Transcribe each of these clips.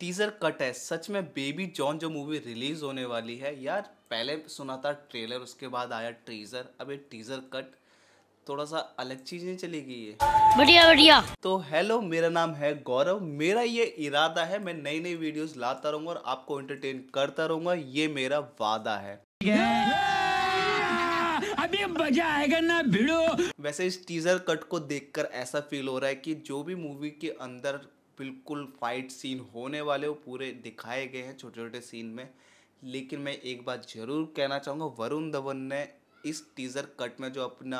teaser cut है सच में बेबी जॉन जो मूवी रिलीज होने वाली है यार पहले सुना था ट्रेलर उसके बाद आया टीजर अब ये टीजर कट थोड़ा सा अलग चीज नहीं चली गई है बढ़िया बढ़िया तो हेलो मेरा नाम है गौरव मेरा ये इरादा है मैं नई नई वीडियोस लाता रहूंगा और आपको एंटरटेन करता रहूंगा ये मेरा वादा है अभी मजा आएगा ना भिड़ो वैसे इस टीजर कट को देखकर ऐसा फील हो रहा है कि जो भी मूवी के अंदर बिल्कुल फाइट सीन होने वाले वो पूरे दिखाए गए हैं छोटे छोटे सीन में लेकिन मैं एक बात ज़रूर कहना चाहूँगा वरुण धवन ने इस टीज़र कट में जो अपना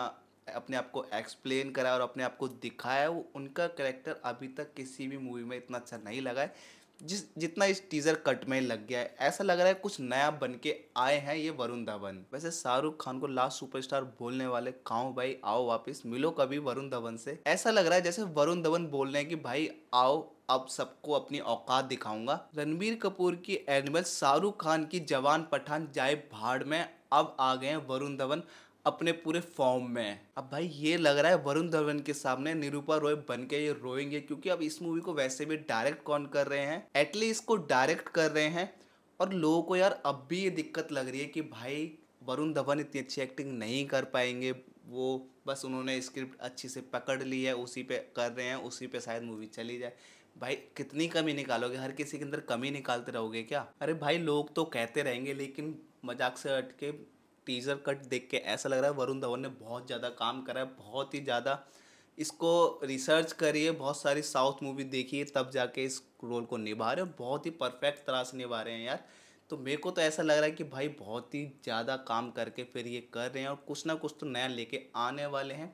अपने आप को एक्सप्लेन करा और अपने आप को दिखाया वो उनका करेक्टर अभी तक किसी भी मूवी में इतना अच्छा नहीं लगा है जिस जितना इस टीज़र कट में लग गया है ऐसा लग रहा है कुछ नया बन के आए हैं ये वरुण धवन वैसे शाहरुख खान को लास्ट सुपरस्टार बोलने वाले काओ भाई आओ वापस मिलो कभी वरुण धवन से ऐसा लग रहा है जैसे वरुण धवन बोल रहे हैं कि भाई आओ अब सबको अपनी औकात दिखाऊंगा रणबीर कपूर की एनिमल शाहरुख खान की जवान पठान जाए भाड़ में अब आ गए हैं वरुण धवन अपने पूरे फॉर्म में अब भाई ये लग रहा है वरुण धवन के सामने निरूपा रॉय बन के ये रोएंगे क्योंकि अब इस मूवी को वैसे भी डायरेक्ट कौन कर रहे हैं एटलीस्ट को डायरेक्ट कर रहे हैं और लोगों को यार अब भी ये दिक्कत लग रही है कि भाई वरुण धवन इतनी अच्छी एक्टिंग नहीं कर पाएंगे वो बस उन्होंने स्क्रिप्ट अच्छी से पकड़ ली है उसी पे कर रहे हैं उसी पे शायद मूवी चली जाए भाई कितनी कमी निकालोगे हर किसी के अंदर कमी निकालते रहोगे क्या अरे भाई लोग तो कहते रहेंगे लेकिन मजाक से हट के टीज़र कट देख के ऐसा लग रहा है वरुण धवन ने बहुत ज़्यादा काम करा है बहुत ही ज़्यादा इसको रिसर्च करिए बहुत सारी साउथ मूवी देखिए तब जाके इस रोल को निभा रहे हैं बहुत ही परफेक्ट तरह से निभा रहे हैं यार तो मेरे को तो ऐसा लग रहा है कि भाई बहुत ही ज़्यादा काम करके फिर ये कर रहे हैं और कुछ ना कुछ तो नया लेके आने वाले हैं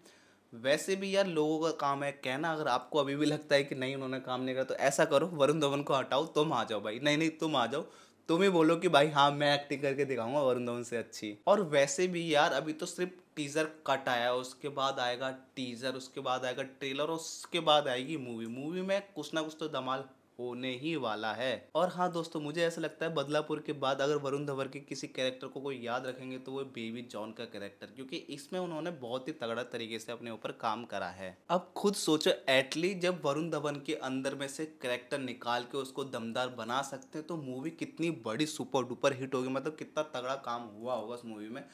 वैसे भी यार लोगों का काम है कहना अगर आपको अभी भी लगता है कि नहीं उन्होंने काम नहीं करा तो ऐसा करो वरुण धवन को हटाओ तुम आ जाओ भाई नहीं नहीं तुम आ जाओ तुम ही बोलो कि भाई हाँ मैं एक्टिंग करके दिखाऊंगा वरुण धवन से अच्छी और वैसे भी यार अभी तो सिर्फ टीज़र कट आया उसके बाद आएगा टीज़र उसके बाद आएगा ट्रेलर और उसके बाद आएगी मूवी मूवी में कुछ ना कुछ तो धमाल होने ही वाला है और हाँ दोस्तों मुझे ऐसा लगता है बदलापुर के बाद अगर वरुण धवर के किसी कैरेक्टर को कोई याद रखेंगे तो वो बेबी जॉन का कैरेक्टर क्योंकि इसमें उन्होंने बहुत ही तगड़ा तरीके से अपने ऊपर काम करा है अब खुद सोचो एटली जब वरुण धवन के अंदर में से कैरेक्टर निकाल के उसको दमदार बना सकते हैं तो मूवी कितनी बड़ी सुपर डुपर हिट होगी मतलब कितना तगड़ा काम हुआ होगा उस मूवी में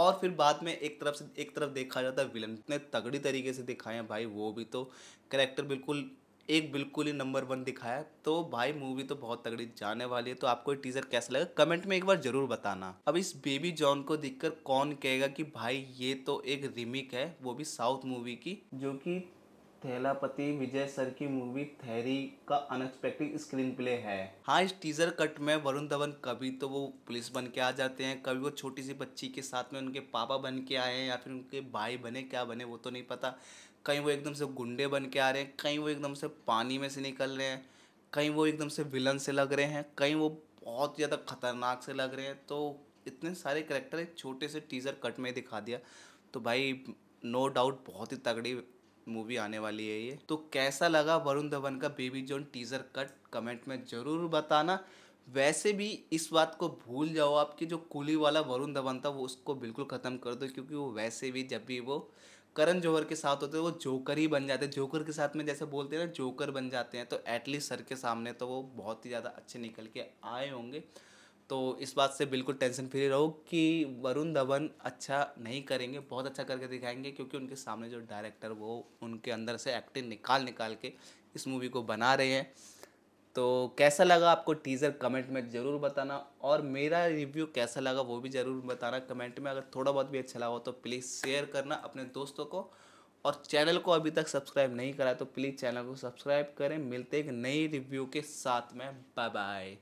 और फिर बाद में एक तरफ से एक तरफ देखा जाता है विलन इतने तगड़ी तरीके से दिखाए हैं भाई वो भी तो करेक्टर बिल्कुल एक बिल्कुल ही नंबर वन दिखाया तो भाई मूवी तो बहुत तगड़ी जाने वाली है तो आपको टीजर कैसा लगा कमेंट में एक बार जरूर बताना अब इस बेबी जॉन को देखकर कौन कहेगा कि भाई ये तो एक रिमिक है वो भी साउथ मूवी की जो कि थैलापति विजय सर की मूवी थैरी का अनएक्सपेक्टेड स्क्रीन प्ले है हाँ इस टीजर कट में वरुण धवन कभी तो वो पुलिस बन के आ जाते हैं कभी वो छोटी सी बच्ची के साथ में उनके पापा बन के आए हैं या फिर उनके भाई बने क्या बने वो तो नहीं पता कहीं वो एकदम से गुंडे बन के आ रहे हैं कहीं वो एकदम से पानी में से निकल रहे हैं कहीं वो एकदम से विलन से लग रहे हैं कहीं वो बहुत ज़्यादा खतरनाक से लग रहे हैं तो इतने सारे करेक्टर एक छोटे से टीज़र कट में दिखा दिया तो भाई नो डाउट बहुत ही तगड़ी मूवी आने वाली है ये तो कैसा लगा वरुण धवन का Baby John teaser cut comment में ज़रूर बताना वैसे भी इस बात को भूल जाओ आपकी जो कुली वाला वरुण धवन था वो उसको बिल्कुल ख़त्म कर दो क्योंकि वो वैसे भी जब भी वो करण जौहर के साथ होते वो जोकर ही बन जाते हैं जोकर के साथ में जैसे बोलते हैं ना जोकर बन जाते हैं तो एटलीस्ट सर के सामने तो वो बहुत ही ज़्यादा अच्छे निकल के आए होंगे तो इस बात से बिल्कुल टेंशन फ्री रहो कि वरुण धवन अच्छा नहीं करेंगे बहुत अच्छा करके दिखाएंगे क्योंकि उनके सामने जो डायरेक्टर वो उनके अंदर से एक्टिंग निकाल निकाल के इस मूवी को बना रहे हैं तो कैसा लगा आपको टीज़र कमेंट में ज़रूर बताना और मेरा रिव्यू कैसा लगा वो भी ज़रूर बताना कमेंट में अगर थोड़ा बहुत भी अच्छा लगा हो तो प्लीज़ शेयर करना अपने दोस्तों को और चैनल को अभी तक सब्सक्राइब नहीं करा तो प्लीज़ चैनल को सब्सक्राइब करें मिलते एक नई रिव्यू के साथ में बाय बाय